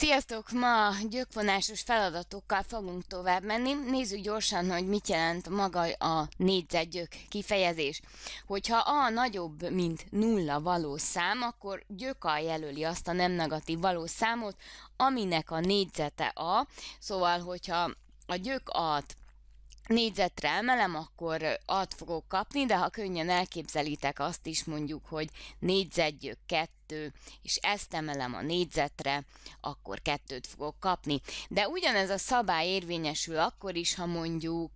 Sziasztok! Ma gyökvonásos feladatokkal fogunk tovább menni. Nézzük gyorsan, hogy mit jelent maga a négyzetgyök kifejezés. Hogyha A nagyobb, mint nulla való szám, akkor gyök a jelöli azt a nem negatív való számot, aminek a négyzete A. Szóval, hogyha a gyök A-t négyzetre emelem, akkor ad fogok kapni, de ha könnyen elképzelitek azt is mondjuk, hogy négyzetgyök kettő, és ezt emelem a négyzetre, akkor kettőt fogok kapni. De ugyanez a szabály érvényesül akkor is, ha mondjuk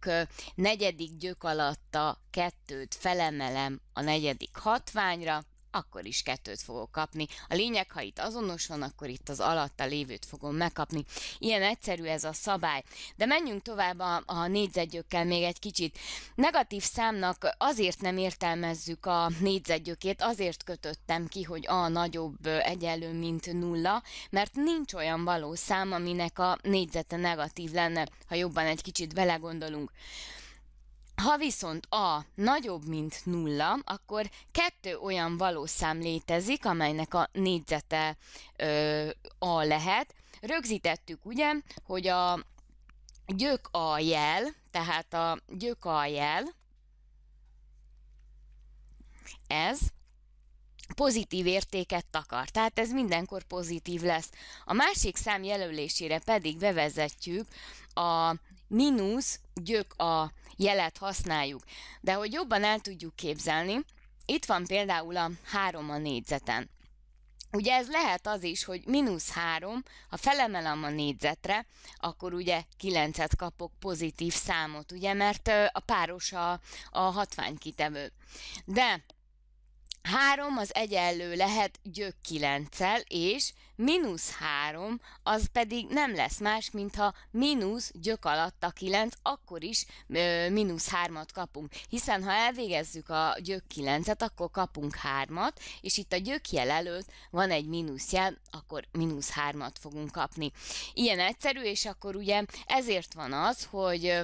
negyedik gyök alatt a kettőt felemelem a negyedik hatványra, akkor is kettőt fogok kapni. A lényeg, ha itt azonos van, akkor itt az alatta lévőt fogom megkapni. Ilyen egyszerű ez a szabály. De menjünk tovább a, a négyzetgyökkel még egy kicsit. Negatív számnak azért nem értelmezzük a négyzetgyökét, azért kötöttem ki, hogy a nagyobb egyenlő, mint nulla, mert nincs olyan való szám, aminek a négyzete negatív lenne, ha jobban egy kicsit belegondolunk. Ha viszont a nagyobb, mint nulla, akkor kettő olyan valószám létezik, amelynek a négyzete ö, a lehet. Rögzítettük ugye, hogy a gyök a jel, tehát a gyök a jel, ez pozitív értéket takar, tehát ez mindenkor pozitív lesz. A másik szám jelölésére pedig bevezetjük a mínusz gyök a jelet használjuk. De hogy jobban el tudjuk képzelni, itt van például a 3 a négyzeten. Ugye ez lehet az is, hogy mínusz 3, ha felemelem a négyzetre, akkor ugye 9-et kapok pozitív számot, ugye, mert a páros a, a hatványkitevő. De 3 az egyenlő lehet gyök 9 és mínusz 3 az pedig nem lesz más, mint ha mínusz gyök alatt a 9, akkor is ö, mínusz 3-at kapunk. Hiszen ha elvégezzük a gyök 9-et, akkor kapunk 3-at, és itt a gyök jel előtt van egy mínusz jel, akkor mínusz 3-at fogunk kapni. Ilyen egyszerű, és akkor ugye ezért van az, hogy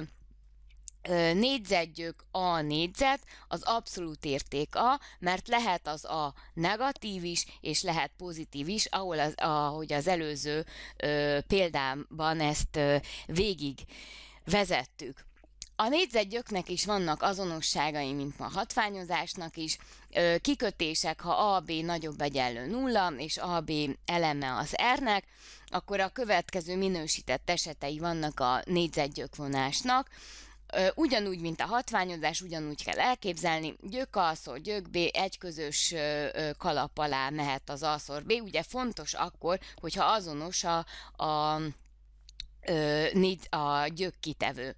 négyzetjük a négyzet, az abszolút érték a, mert lehet az a negatív is, és lehet pozitív is, ahol az, ahogy az előző ö, példámban ezt ö, végig vezettük. A négyzetgyöknek is vannak azonosságai, mint a hatványozásnak is. Ö, kikötések, ha AB nagyobb egyenlő nulla, és AB eleme az R-nek, akkor a következő minősített esetei vannak a négyzetgyökvonásnak Ugyanúgy, mint a hatványozás, ugyanúgy kell elképzelni, gyök A, gyök B, egy közös kalap alá mehet az A, szor B. Ugye fontos akkor, hogyha azonos a, a a gyök kitevő.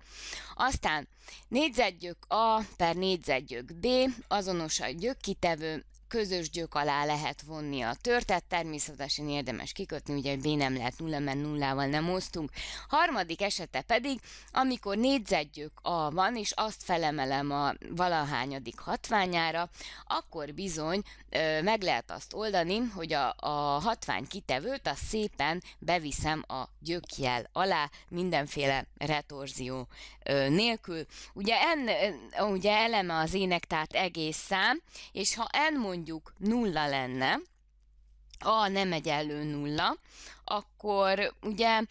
Aztán négyzetgyök A per négyzetgyök B, azonos a gyök kitevő, közös gyök alá lehet vonni a törtet, természetesen érdemes kikötni, ugye B nem lehet nulla, mert nullával nem osztunk. Harmadik esete pedig, amikor négyzetgyök A van, és azt felemelem a valahányadik hatványára, akkor bizony ö, meg lehet azt oldani, hogy a, a hatvány kitevőt azt szépen beviszem a gyökjel alá, mindenféle retorzió ö, nélkül. Ugye, en, ugye eleme az ének, tehát egész szám, és ha en mondjuk mondjuk nulla lenne, a nem egyenlő nulla, akkor ugye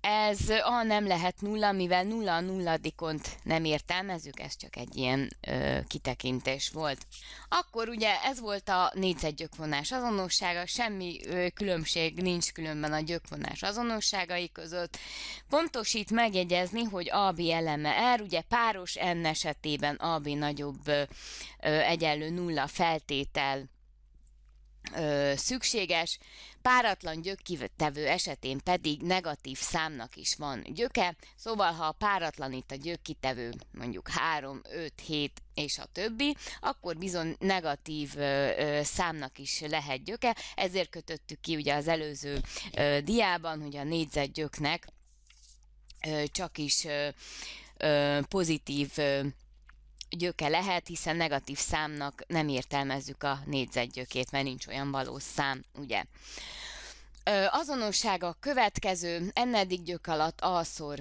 ez a nem lehet nulla, mivel nulla a nulladikont nem értelmezzük, ez csak egy ilyen ö, kitekintés volt. Akkor ugye ez volt a gyökvonás, azonossága, semmi ö, különbség nincs különben a gyökvonás azonosságai között. Pontosít megjegyezni, hogy AB eleme R, ugye páros N esetében AB nagyobb ö, egyenlő nulla feltétel ö, szükséges, Páratlan gyökkivetevő esetén pedig negatív számnak is van gyöke, szóval ha a páratlan itt a gyökkitevő mondjuk 3, 5, 7 és a többi, akkor bizony negatív ö, ö, számnak is lehet gyöke, ezért kötöttük ki ugye az előző ö, diában, hogy a négyzetgyöknek ö, csak is ö, ö, pozitív ö, gyöke lehet, hiszen negatív számnak nem értelmezzük a négyzetgyökét, mert nincs olyan valós szám, ugye? Azonossága a következő, ennedik gyök alatt A-szor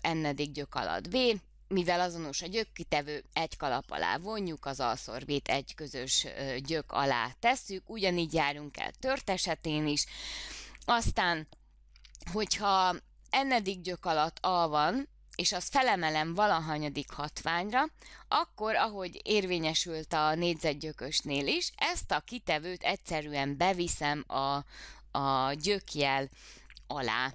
ennedik gyök alatt B, mivel azonos a gyök kitevő egy kalap alá vonjuk, az alszorvét egy közös gyök alá tesszük, ugyanígy járunk el tört esetén is. Aztán, hogyha ennedik gyök alatt A van, és azt felemelem valahanyadik hatványra, akkor, ahogy érvényesült a négyzetgyökösnél is, ezt a kitevőt egyszerűen beviszem a, a gyökjel alá.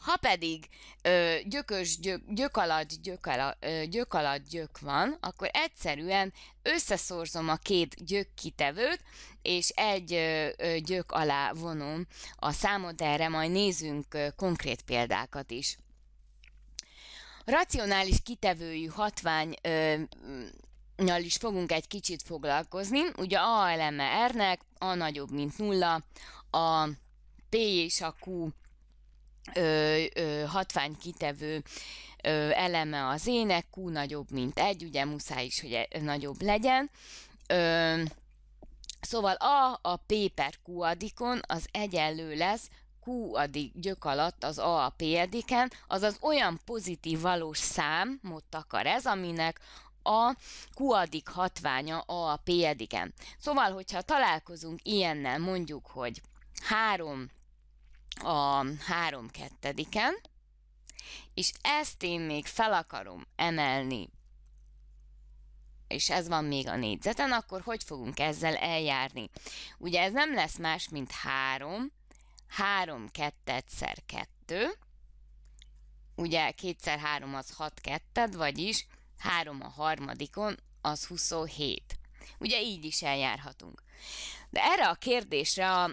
Ha pedig ö, gyökös gyök, gyök, alatt, gyök, alatt, ö, gyök alatt gyök van, akkor egyszerűen összeszorzom a két gyök kitevőt, és egy ö, ö, gyök alá vonom a számot, erre majd nézzünk ö, konkrét példákat is racionális kitevőjű hatvány ö, nyal is fogunk egy kicsit foglalkozni. Ugye A eleme R-nek, A nagyobb, mint nulla, a P és a Q ö, ö, hatvány kitevő ö, eleme az ének, Q nagyobb, mint egy, ugye muszáj is, hogy e, nagyobb legyen. Ö, szóval A a P per Q adikon az egyenlő lesz Q adik gyök alatt az A a P ediken, azaz olyan pozitív valós számot akar ez, aminek a Q-adik hatványa A a P ediken. Szóval, hogyha találkozunk ilyennel, mondjuk, hogy 3 a 3 kettediken, és ezt én még fel akarom emelni, és ez van még a négyzeten, akkor hogy fogunk ezzel eljárni? Ugye ez nem lesz más, mint 3 3 kettet szer 2, ugye 2 3 az 6 ketted, vagyis 3 a harmadikon az 27. Ugye így is eljárhatunk. De erre a kérdésre a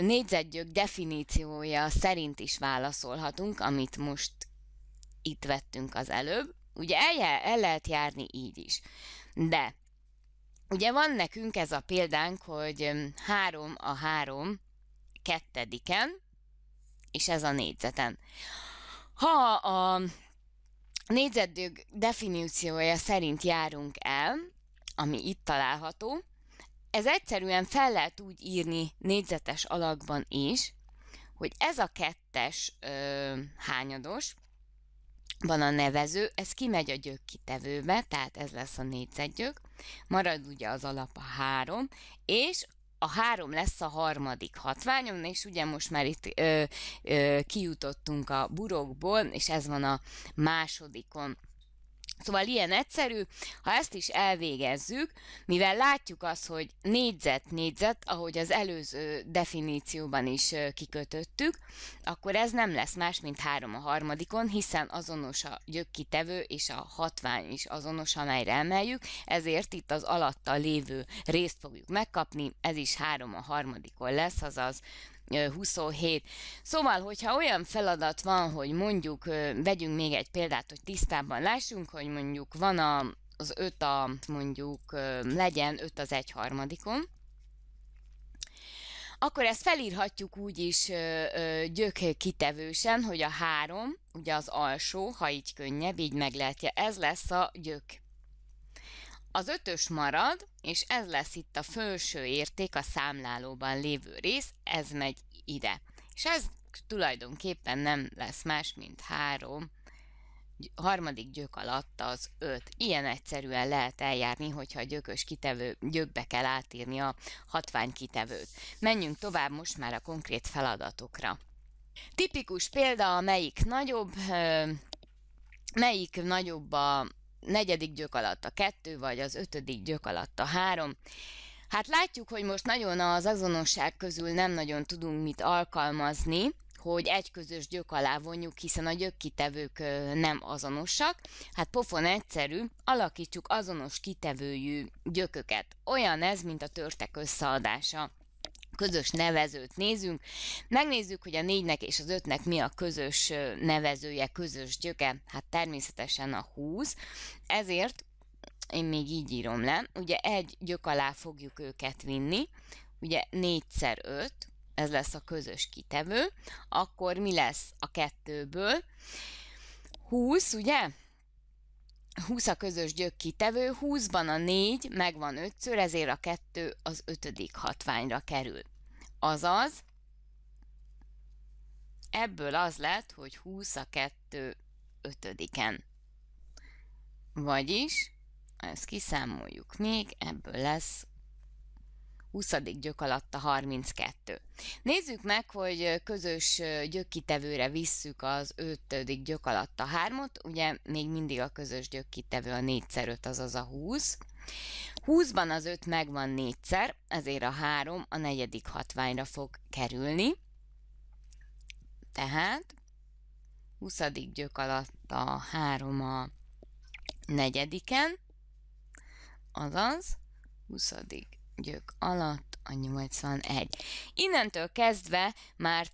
négyzetgyök definíciója szerint is válaszolhatunk, amit most itt vettünk az előbb. Ugye el, el lehet járni így is. De ugye van nekünk ez a példánk, hogy 3 a 3 22-en, és ez a négyzeten. Ha a négyzetdög definíciója szerint járunk el, ami itt található, ez egyszerűen fel lehet úgy írni négyzetes alakban is, hogy ez a kettes ö, hányados, van a nevező, ez kimegy a gyök kitevőbe, tehát ez lesz a négyzetgyök, marad ugye az alap a három, és a három lesz a harmadik hatványom, és ugye most már itt ö, ö, kijutottunk a burokból, és ez van a másodikon. Szóval ilyen egyszerű, ha ezt is elvégezzük, mivel látjuk azt, hogy négyzet-négyzet, ahogy az előző definícióban is kikötöttük, akkor ez nem lesz más, mint három a harmadikon, hiszen azonos a gyökkitevő és a hatvány is azonos, amelyre emeljük, ezért itt az alatta lévő részt fogjuk megkapni, ez is három a harmadikon lesz, azaz 27. Szóval, hogyha olyan feladat van, hogy mondjuk, vegyünk még egy példát, hogy tisztában lássunk, hogy mondjuk van a, az 5 a, mondjuk legyen 5 az egy harmadikon, akkor ezt felírhatjuk úgy is gyök kitevősen, hogy a három, ugye az alsó, ha így könnyebb, így meglehetje, ez lesz a gyök az ötös marad, és ez lesz itt a felső érték, a számlálóban lévő rész, ez megy ide. És ez tulajdonképpen nem lesz más, mint három harmadik gyök alatt az öt. Ilyen egyszerűen lehet eljárni, hogyha a gyökös kitevő, gyökbe kell átírni a kitevőt. Menjünk tovább most már a konkrét feladatokra. Tipikus példa, amelyik nagyobb, melyik nagyobb a negyedik gyök alatt a kettő, vagy az ötödik gyök alatt a három. Hát látjuk, hogy most nagyon az azonosság közül nem nagyon tudunk mit alkalmazni, hogy egy közös gyök alá vonjuk, hiszen a gyök kitevők nem azonosak. Hát pofon egyszerű, alakítsuk azonos kitevőjű gyököket. Olyan ez, mint a törtek összeadása közös nevezőt nézünk. Megnézzük, hogy a négynek és az ötnek mi a közös nevezője, közös gyöke. Hát természetesen a 20. Ezért én még így írom le, ugye egy gyök alá fogjuk őket vinni, ugye 4 x 5, ez lesz a közös kitevő, akkor mi lesz a kettőből? 20, ugye? 20 a közös gyök kitevő, 20-ban a 4 megvan 5-ször, ezért a 2 az 5. hatványra kerül. Azaz, ebből az lett, hogy 20 a 2 ötödiken. Vagyis, ezt kiszámoljuk még, ebből lesz 20. gyök alatt a 32. Nézzük meg, hogy közös gyökkitevőre visszük az 5. gyök alatt a 3-ot, ugye még mindig a közös gyökkitevő a 4x5, azaz a 20. 20-ban az 5 megvan 4-szer, ezért a 3 a negyedik hatványra fog kerülni. Tehát 20. gyök alatt a 3 a negyediken, azaz 20 gyök alatt a 81. Innentől kezdve már,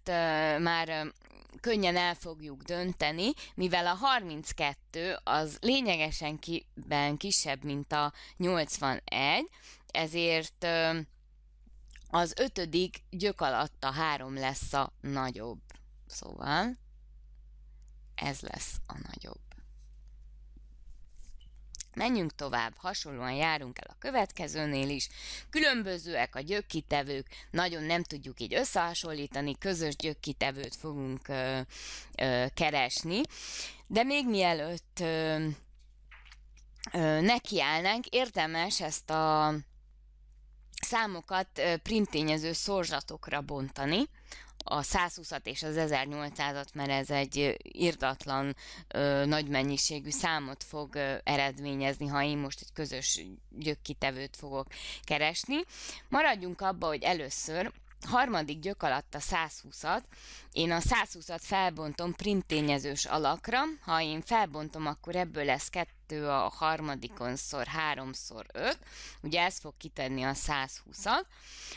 már könnyen el fogjuk dönteni, mivel a 32 az lényegesen kiben kisebb, mint a 81, ezért az ötödik gyök alatt a három lesz a nagyobb. Szóval ez lesz a nagyobb. Menjünk tovább, hasonlóan járunk el a következőnél is. Különbözőek a gyökkitevők, nagyon nem tudjuk így összehasonlítani, közös gyökkitevőt fogunk ö, ö, keresni. De még mielőtt ö, ö, nekiállnánk, érdemes ezt a számokat printényező szorzatokra bontani, a 120-at és az 1800-at, mert ez egy irdatlan nagy mennyiségű számot fog eredményezni, ha én most egy közös gyökkitevőt fogok keresni. Maradjunk abba, hogy először harmadik gyök alatt a 120-at, én a 120-at felbontom printényezős alakra, ha én felbontom, akkor ebből lesz 2 a harmadikon szor 3 szor 5, ugye ez fog kitenni a 120-at.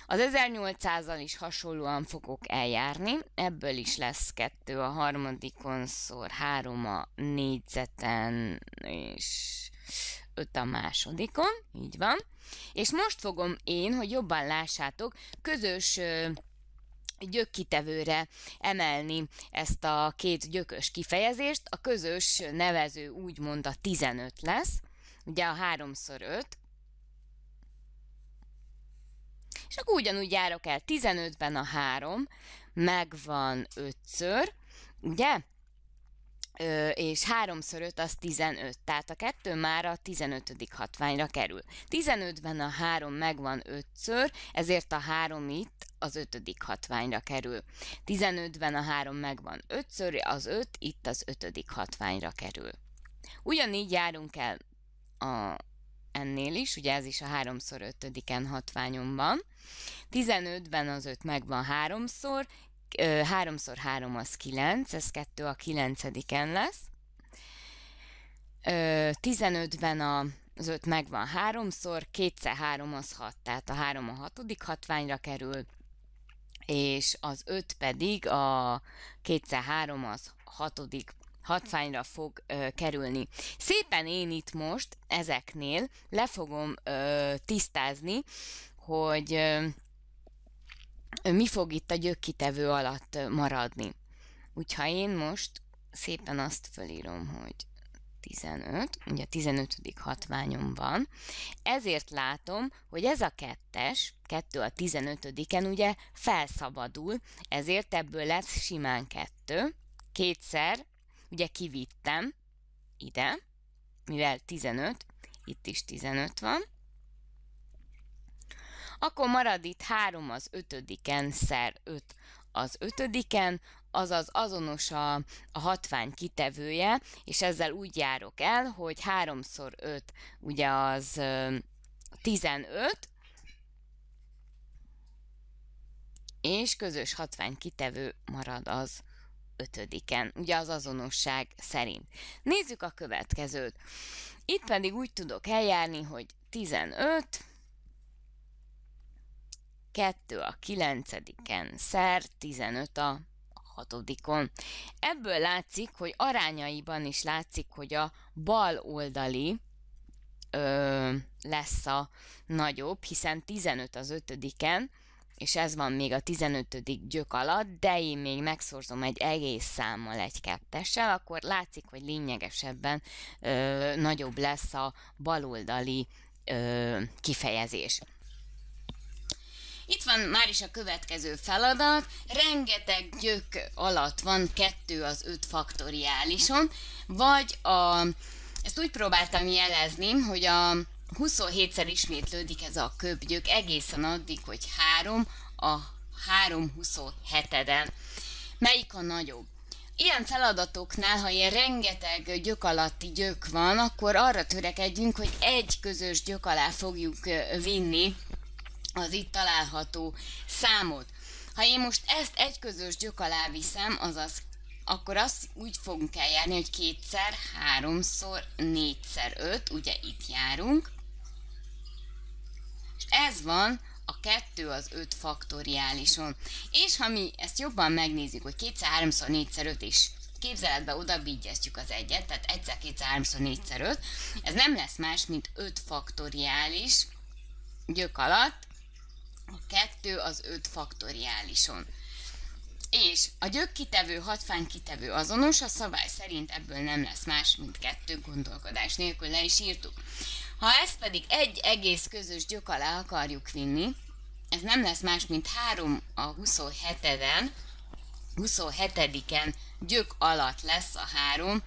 Az 1800-al is hasonlóan fogok eljárni, ebből is lesz 2 a harmadikon szor 3 a négyzeten, és 5 a másodikon, így van. És most fogom én, hogy jobban lássátok, közös gyökkitevőre emelni ezt a két gyökös kifejezést. A közös nevező úgymond a 15 lesz, ugye a 3x5, és akkor ugyanúgy járok el 15-ben a 3, megvan 5-ször, ugye? és háromszor 5 az 15, tehát a kettő már a 15. hatványra kerül. 15-ben a 3 megvan 5-ször, ezért a 3 itt az ötödik hatványra kerül. 15-ben a 3 megvan 5-ször, az 5 itt az ötödik hatványra kerül. Ugyanígy járunk el a ennél is, ugye ez is a 3 x 5 hatványon van. 15-ben az 5 megvan 3-szor, háromszor három az kilenc, ez kettő a kilencediken lesz. Tizenötben a, az öt megvan háromszor, kétszer három az hat, tehát a három a hatodik hatványra kerül, és az öt pedig a kétszer három az hatodik hatványra fog ö, kerülni. Szépen én itt most ezeknél le fogom ö, tisztázni, hogy ö, mi fog itt a gyökkitevő alatt maradni. Úgyha én most szépen azt fölírom, hogy 15, ugye a 15. hatványom van, ezért látom, hogy ez a kettes, kettő a 15-en ugye felszabadul, ezért ebből lesz simán kettő, kétszer ugye kivittem ide, mivel 15, itt is 15 van, akkor marad itt 3 az ötödiken szer 5 az ötödiken, azaz azonos a, a hatvány kitevője, és ezzel úgy járok el, hogy 3 x 5 ugye az 15, és közös hatvány kitevő marad az ötödiken, ugye az azonosság szerint. Nézzük a következőt. Itt pedig úgy tudok eljárni, hogy 15, 2 a kilencediken, szer 15 a hatodikon. Ebből látszik, hogy arányaiban is látszik, hogy a bal oldali ö, lesz a nagyobb, hiszen 15 az ötödiken, és ez van még a 15. gyök alatt, de én még megszorzom egy egész számmal, egy kettessel, akkor látszik, hogy lényegesebben ö, nagyobb lesz a baloldali kifejezés. Itt van már is a következő feladat, rengeteg gyök alatt van kettő az öt faktoriálison, vagy a, ezt úgy próbáltam jelezni, hogy a 27-szer ismétlődik ez a köbgyök egészen addig, hogy 3 a 27-en. Melyik a nagyobb? Ilyen feladatoknál, ha ilyen rengeteg gyök alatti gyök van, akkor arra törekedjünk, hogy egy közös gyök alá fogjuk vinni az itt található számot. Ha én most ezt egy közös gyök alá viszem, azaz akkor azt úgy fogunk eljárni, hogy kétszer, háromszor, négyszer, öt, ugye itt járunk. És ez van a kettő az öt faktoriálison. És ha mi ezt jobban megnézzük, hogy kétszer, háromszor, négyszer, öt is képzeletbe oda vigyeztjük az egyet, tehát egyszer, kétszer, háromszor, négyszer, öt, ez nem lesz más, mint öt faktoriális gyök alatt, a kettő az 5 faktoriálison. És a gyökkitevő, kitevő azonos, a szabály szerint ebből nem lesz más, mint kettő gondolkodás nélkül le is írtuk. Ha ezt pedig egy egész közös gyök alá akarjuk vinni, ez nem lesz más, mint 3 a 27-en, 27-en gyök alatt lesz a 3,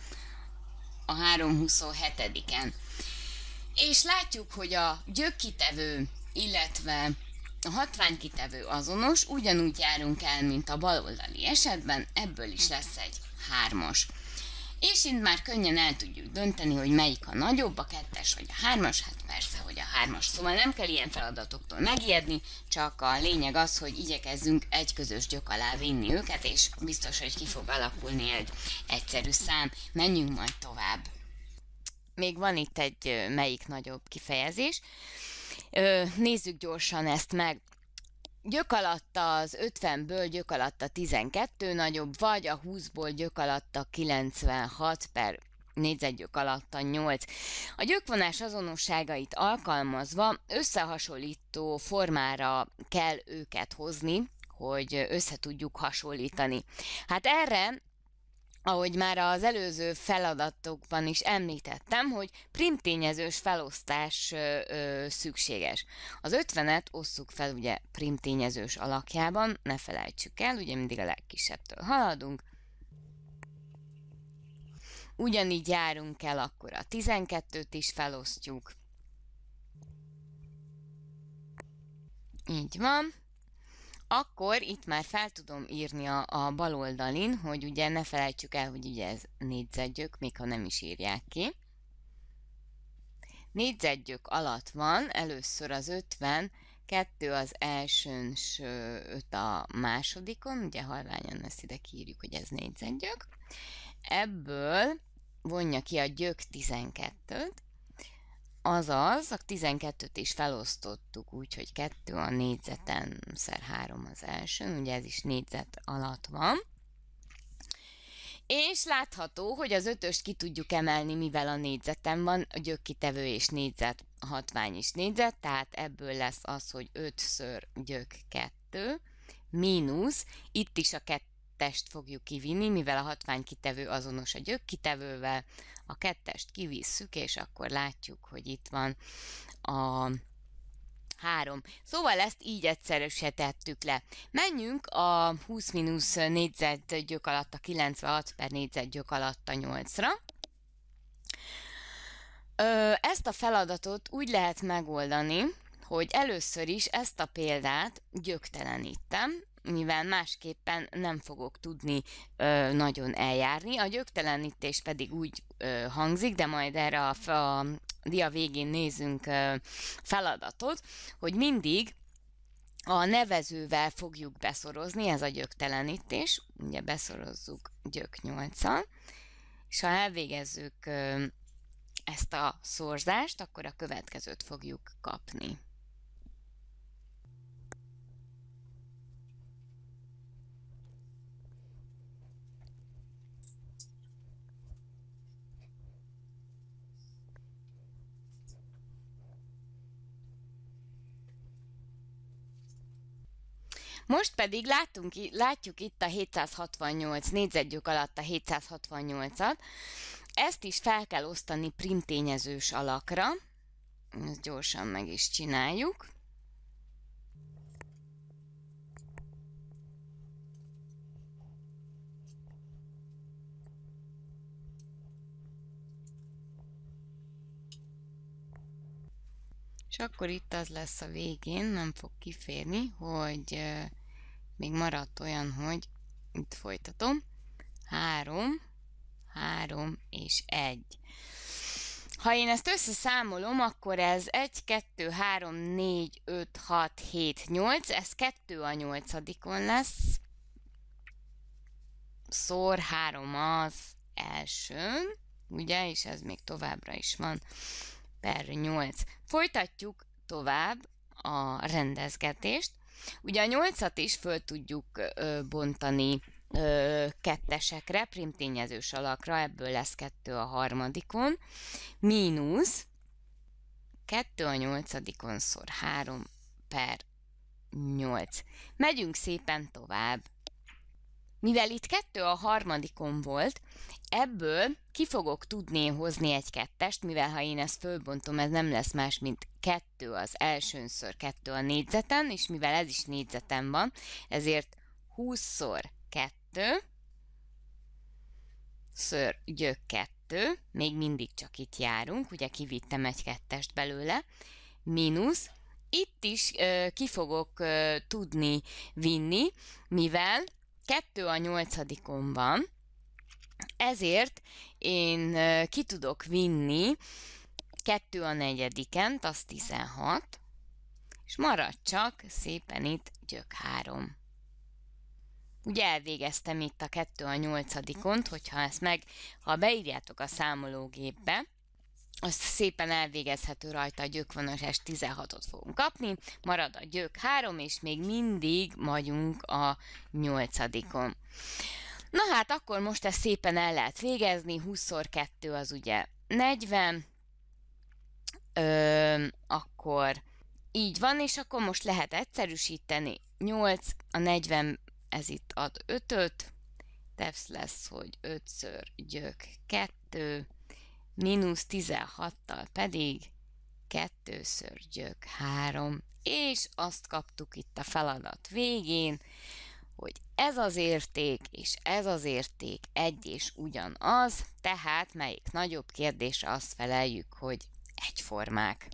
a 3 27-en. És látjuk, hogy a gyökkitevő, illetve a hatványkitevő azonos, ugyanúgy járunk el, mint a baloldali esetben, ebből is lesz egy hármas. És itt már könnyen el tudjuk dönteni, hogy melyik a nagyobb, a kettes vagy a hármas, hát persze, hogy a hármas. Szóval nem kell ilyen feladatoktól megijedni, csak a lényeg az, hogy igyekezzünk egy közös gyök alá vinni őket, és biztos, hogy ki fog alakulni egy egyszerű szám. Menjünk majd tovább. Még van itt egy melyik nagyobb kifejezés. Nézzük gyorsan ezt meg. Gyök alatta az 50-ből gyök alatta 12 nagyobb, vagy a 20-ból gyök alatta 96 per négyzetgyök alatta 8. A gyökvonás azonosságait alkalmazva összehasonlító formára kell őket hozni, hogy össze tudjuk hasonlítani. Hát erre ahogy már az előző feladatokban is említettem, hogy primtényezős felosztás ö, ö, szükséges. Az 50-et osszuk fel ugye primtényezős alakjában, ne felejtsük el, ugye mindig a legkisebbtől haladunk. Ugyanígy járunk el, akkor a 12-t is felosztjuk. Így van akkor itt már fel tudom írni a, a bal oldalin, hogy ugye ne felejtsük el, hogy ugye ez négyzetgyök, még ha nem is írják ki. Négyzetgyök alatt van először az 50, kettő az elsőn, s öt a másodikon, ugye halványan ezt ide kiírjuk, hogy ez négyzetgyök. Ebből vonja ki a gyök 12-t, Azaz, a 12-t is felosztottuk úgy, hogy 2 a négyzeten szer 3 az első, ugye ez is négyzet alatt van. És látható, hogy az ötöst ki tudjuk emelni, mivel a négyzeten van, a gyökkitevő és négyzet, hatvány is négyzet, tehát ebből lesz az, hogy 5 ször gyök 2, mínusz, itt is a 2 kettest fogjuk kivinni, mivel a hatványkitevő azonos a gyökkitevővel, a kettest kivisszük, és akkor látjuk, hogy itt van a három. Szóval ezt így egyszerűsítettük le. Menjünk a 20 mínusz négyzet gyök alatt a 96 per négyzet gyök alatt a 8-ra. Ezt a feladatot úgy lehet megoldani, hogy először is ezt a példát gyöktelenítem, mivel másképpen nem fogok tudni ö, nagyon eljárni. A gyöktelenítés pedig úgy ö, hangzik, de majd erre a, a dia végén nézünk ö, feladatot, hogy mindig a nevezővel fogjuk beszorozni, ez a gyöktelenítés, ugye beszorozzuk gyök 8 és ha elvégezzük ezt a szorzást, akkor a következőt fogjuk kapni. Most pedig látunk, látjuk itt a 768 négyzetgyök alatt a 768-at. Ezt is fel kell osztani primtényezős alakra. Ezt gyorsan meg is csináljuk. És akkor itt az lesz a végén, nem fog kiférni, hogy még maradt olyan, hogy itt folytatom. Három, három és egy. Ha én ezt összeszámolom, akkor ez 1, 2, 3, 4, 5, 6, 7, 8, ez 2 a nyolcadikon lesz, szor 3 az első, ugye, és ez még továbbra is van, per 8. Folytatjuk tovább a rendezgetést. Ugye a nyolcat is föl tudjuk ö, bontani ö, kettesekre, primtényezős alakra, ebből lesz kettő a harmadikon, mínusz kettő a nyolcadikon szor három per nyolc. Megyünk szépen tovább. Mivel itt kettő a harmadikon volt, ebből ki fogok tudni hozni egy kettest, mivel ha én ezt fölbontom, ez nem lesz más, mint kettő az elsőnször kettő a négyzeten, és mivel ez is négyzeten van, ezért 20-szor 2, ször gyök 2, még mindig csak itt járunk, ugye kivittem egy kettest belőle, mínusz, itt is ö, ki fogok ö, tudni vinni, mivel kettő a nyolcadikon van, ezért én ki tudok vinni kettő a negyedikent, az 16, és marad csak szépen itt gyök 3. Ugye elvégeztem itt a 2 a 8 hogyha ezt meg, ha beírjátok a számológépbe, azt szépen elvégezhető rajta a gyökvonalás 16-ot fogunk kapni, marad a gyök 3, és még mindig vagyunk a 8-on. Na hát akkor most ezt szépen el lehet végezni, 20x2 az ugye 40, ö, akkor így van, és akkor most lehet egyszerűsíteni. 8, a 40, ez itt ad 5-öt, tevsz lesz, hogy 5-ször gyök 2, mínusz 16-tal pedig kettőször gyök három, és azt kaptuk itt a feladat végén, hogy ez az érték és ez az érték egy és ugyanaz, tehát melyik nagyobb kérdésre azt feleljük, hogy egyformák.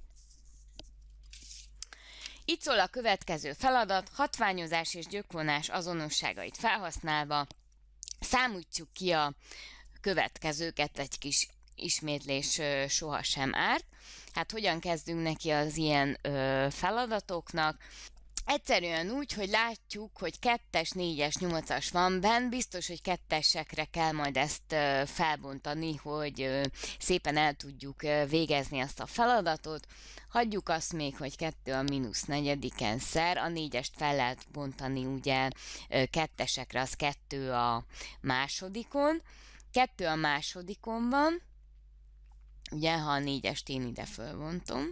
Itt szól a következő feladat, hatványozás és gyökvonás azonosságait felhasználva számítjuk ki a következőket egy kis ismétlés sohasem árt. Hát hogyan kezdünk neki az ilyen ö, feladatoknak? Egyszerűen úgy, hogy látjuk, hogy kettes, négyes, nyolcas van benn, biztos, hogy kettesekre kell majd ezt felbontani, hogy szépen el tudjuk végezni azt a feladatot. Hagyjuk azt még, hogy kettő a mínusz negyediken szer, a négyest fel lehet bontani ugye kettesekre, az kettő a másodikon, kettő a másodikon van, Ugye, ha a négyest én ide fölvontom,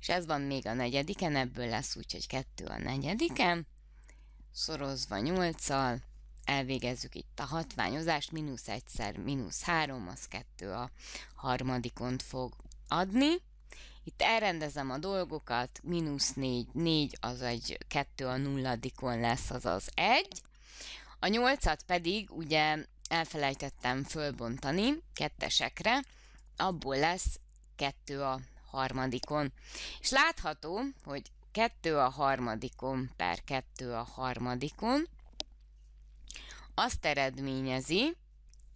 és ez van még a negyediken, ebből lesz úgy, hogy kettő a negyediken, szorozva nyolccal, elvégezzük itt a hatványozást, mínusz egyszer, mínusz három, az kettő a harmadikont fog adni. Itt elrendezem a dolgokat, mínusz négy, négy az egy kettő a nulladikon lesz, az az egy. A nyolcat pedig ugye elfelejtettem fölbontani kettesekre, abból lesz kettő a harmadikon. És látható, hogy kettő a harmadikon per kettő a harmadikon azt eredményezi,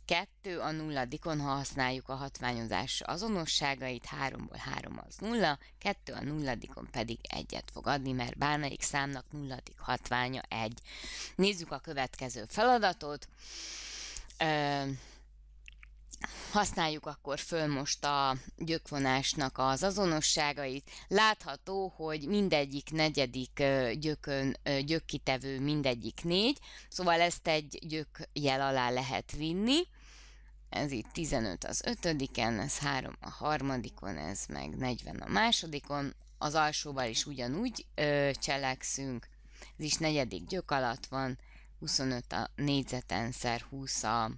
2 a nulladikon, ha használjuk a hatványozás azonosságait, 3-ból 3 az nulla, 2 a nulladikon pedig egyet fog adni, mert bármelyik számnak nulladik hatványa 1. Nézzük a következő feladatot. Ö használjuk akkor föl most a gyökvonásnak az azonosságait. Látható, hogy mindegyik negyedik gyökön, gyökkitevő mindegyik négy, szóval ezt egy gyökjel alá lehet vinni. Ez itt 15 az ötödiken, ez 3 a harmadikon, ez meg 40 a másodikon. Az alsóval is ugyanúgy ö, cselekszünk, ez is negyedik gyök alatt van, 25 a négyzeten szer 20 a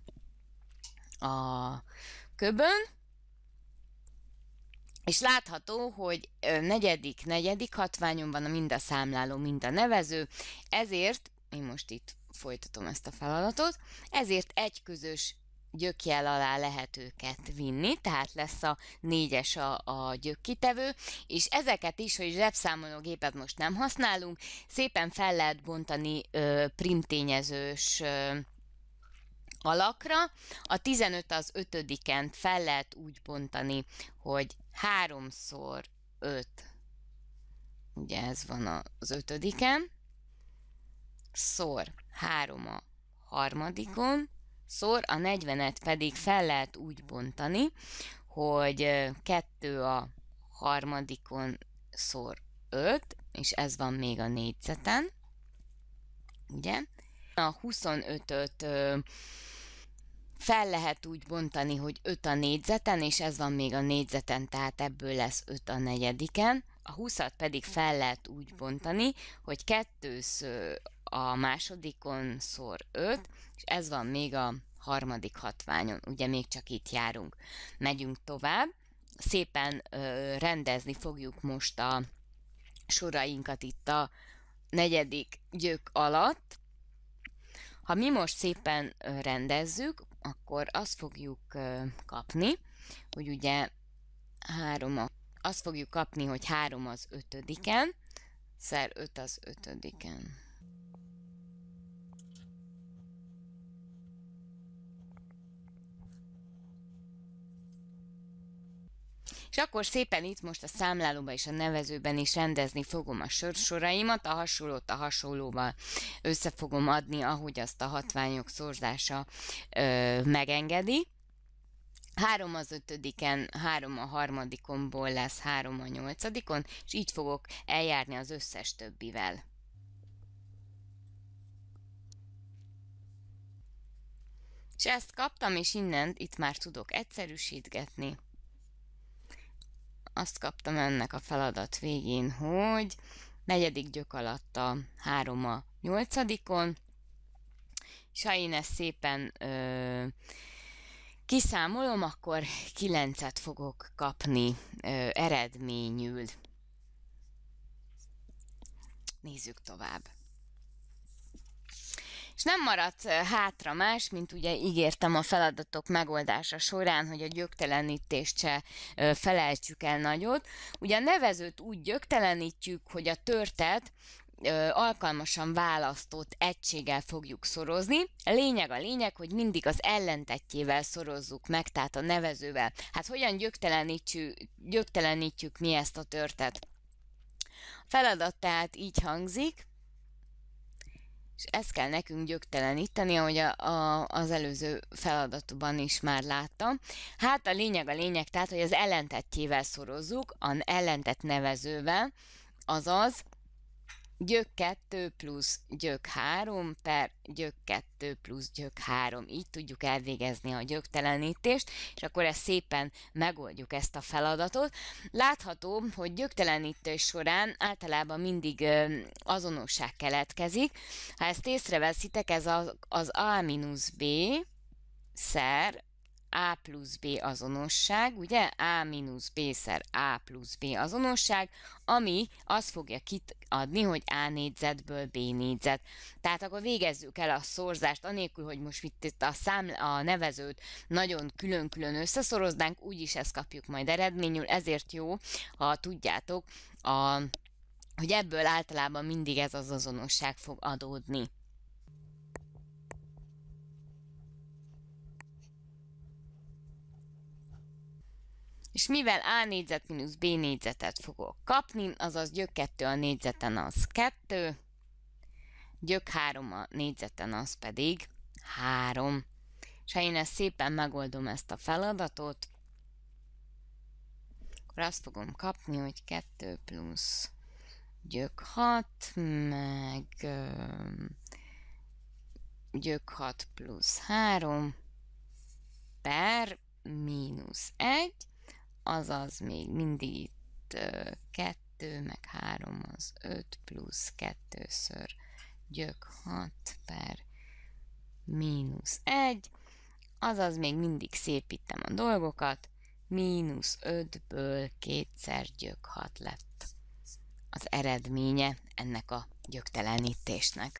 a köbön, és látható, hogy negyedik, negyedik hatványon van a mind a számláló, mind a nevező, ezért, én most itt folytatom ezt a feladatot, ezért egy közös gyökjel alá lehet őket vinni, tehát lesz a négyes a, a gyökkitevő, és ezeket is, hogy zsebszámológépet most nem használunk, szépen fel lehet bontani ö, primtényezős ö, alakra. A 15 az ötödiken fel lehet úgy bontani, hogy 3 x 5, ugye ez van az ötödiken, szor 3 a harmadikon, szor a 40-et pedig fel lehet úgy bontani, hogy 2 a harmadikon szor 5, és ez van még a négyzeten, ugye? A 25-öt fel lehet úgy bontani, hogy 5 a négyzeten, és ez van még a négyzeten, tehát ebből lesz 5 a negyediken. A 20-at pedig fel lehet úgy bontani, hogy kettőször a másodikon szor 5, és ez van még a harmadik hatványon, ugye még csak itt járunk. Megyünk tovább, szépen ö, rendezni fogjuk most a sorainkat itt a negyedik gyök alatt, ha mi most szépen rendezzük, akkor azt fogjuk kapni, hogy ugye három a, azt fogjuk kapni, hogy három az ötödiken, szer öt az ötödiken. És akkor szépen itt most a számlálóban és a nevezőben is rendezni fogom a sorsoraimat, a hasonlót a hasonlóval össze fogom adni, ahogy azt a hatványok szorzása ö, megengedi. 3 az ötödiken, 3 a harmadikomból lesz, 3 a nyolcadikon, és így fogok eljárni az összes többivel. És ezt kaptam, és innen itt már tudok egyszerűsítgetni azt kaptam ennek a feladat végén, hogy negyedik gyök alatt a három a nyolcadikon, és ha én ezt szépen ö, kiszámolom, akkor kilencet fogok kapni ö, eredményül. Nézzük tovább. És nem maradt hátra más, mint ugye ígértem a feladatok megoldása során, hogy a gyöktelenítést se felejtsük el nagyot. Ugye a nevezőt úgy gyöktelenítjük, hogy a törtet alkalmasan választott egységgel fogjuk szorozni. Lényeg a lényeg, hogy mindig az ellentetjével szorozzuk meg, tehát a nevezővel. Hát hogyan gyöktelenítjük, gyöktelenítjük mi ezt a törtet? A feladat tehát így hangzik, és ezt kell nekünk gyökteleníteni, ahogy a, a, az előző feladatban is már láttam. Hát a lényeg a lényeg, tehát, hogy az ellentetjével szorozzuk, an ellentett nevezővel, azaz gyök 2 plusz gyök 3 per gyök 2 plusz gyök 3. Így tudjuk elvégezni a gyöktelenítést, és akkor ezt szépen megoldjuk ezt a feladatot. Látható, hogy gyöktelenítés során általában mindig azonosság keletkezik. Ha ezt észreveszitek, ez az A-B szer a plusz B azonosság, ugye? A mínusz B szer A plusz B azonosság, ami azt fogja kitadni, hogy A négyzetből B négyzet. Tehát akkor végezzük el a szorzást, anélkül, hogy most itt, itt a, szám, a nevezőt nagyon külön-külön összeszoroznánk, úgyis ezt kapjuk majd eredményül, ezért jó, ha tudjátok, a, hogy ebből általában mindig ez az azonosság fog adódni. és mivel A négyzet mínusz B négyzetet fogok kapni, azaz gyök 2 a négyzeten az 2, gyök 3 a négyzeten az pedig 3. És ha én ezt szépen megoldom ezt a feladatot, akkor azt fogom kapni, hogy 2 plusz gyök 6, meg gyök 6 plusz 3 per mínusz 1, azaz még mindig itt 2, meg 3 az 5 plusz 2-ször gyök 6 per mínusz 1, azaz még mindig szépítem a dolgokat, mínusz 5-ből kétszer gyök 6 lett az eredménye ennek a gyöktelenítésnek.